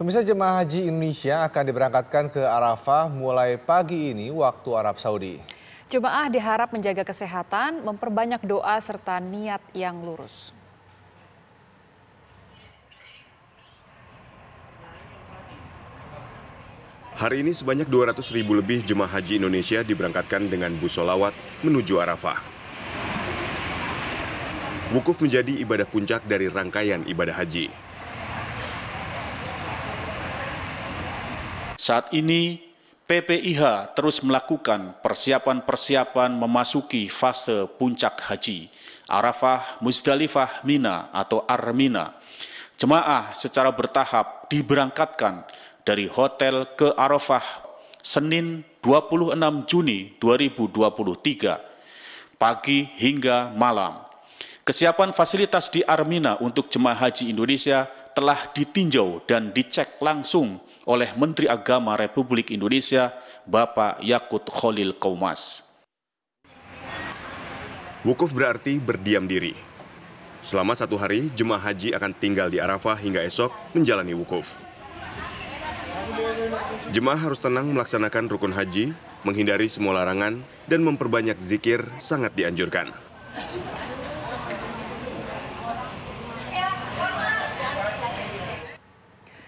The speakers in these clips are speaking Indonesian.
Pemirsa jemaah haji Indonesia akan diberangkatkan ke Arafah mulai pagi ini waktu Arab Saudi. Jemaah diharap menjaga kesehatan, memperbanyak doa serta niat yang lurus. Hari ini sebanyak 200 ribu lebih jemaah haji Indonesia diberangkatkan dengan bus solawat menuju Arafah. Wukuf menjadi ibadah puncak dari rangkaian ibadah haji. Saat ini, PPIH terus melakukan persiapan-persiapan memasuki fase puncak haji, Arafah, Muzdalifah, Mina atau Armina. Jemaah secara bertahap diberangkatkan dari hotel ke Arafah Senin 26 Juni 2023, pagi hingga malam. Kesiapan fasilitas di Armina untuk jemaah haji Indonesia telah ditinjau dan dicek langsung oleh Menteri Agama Republik Indonesia, Bapak Yakut Khalil Kaumas. Wukuf berarti berdiam diri. Selama satu hari, jemaah haji akan tinggal di Arafah hingga esok menjalani wukuf. Jemaah harus tenang melaksanakan rukun haji, menghindari semua larangan, dan memperbanyak zikir sangat dianjurkan.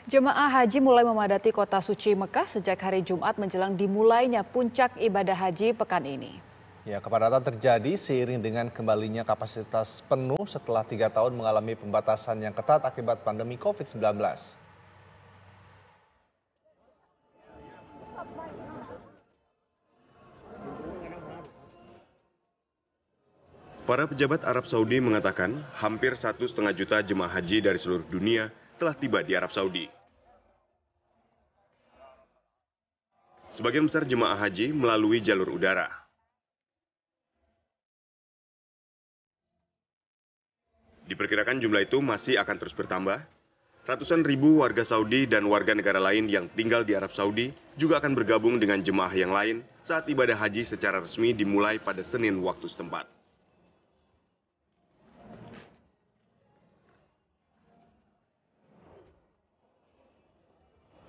Jemaah haji mulai memadati kota suci Mekah sejak hari Jumat menjelang dimulainya puncak ibadah haji pekan ini. Ya, kepadatan terjadi seiring dengan kembalinya kapasitas penuh setelah tiga tahun mengalami pembatasan yang ketat akibat pandemi COVID-19. Para pejabat Arab Saudi mengatakan hampir satu setengah juta jemaah haji dari seluruh dunia telah tiba di Arab Saudi. Sebagian besar jemaah haji melalui jalur udara. Diperkirakan jumlah itu masih akan terus bertambah. Ratusan ribu warga Saudi dan warga negara lain yang tinggal di Arab Saudi juga akan bergabung dengan jemaah yang lain saat ibadah haji secara resmi dimulai pada Senin waktu setempat.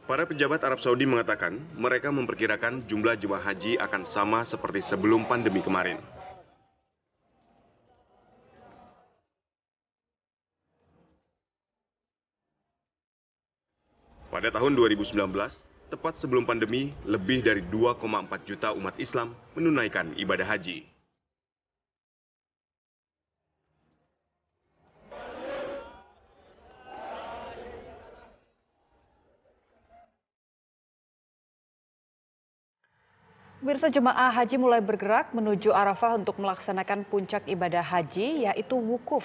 Para pejabat Arab Saudi mengatakan mereka memperkirakan jumlah jemaah haji akan sama seperti sebelum pandemi kemarin. Pada tahun 2019, tepat sebelum pandemi, lebih dari 2,4 juta umat Islam menunaikan ibadah haji. Pemirsa Jemaah Haji mulai bergerak menuju Arafah untuk melaksanakan puncak ibadah haji yaitu wukuf.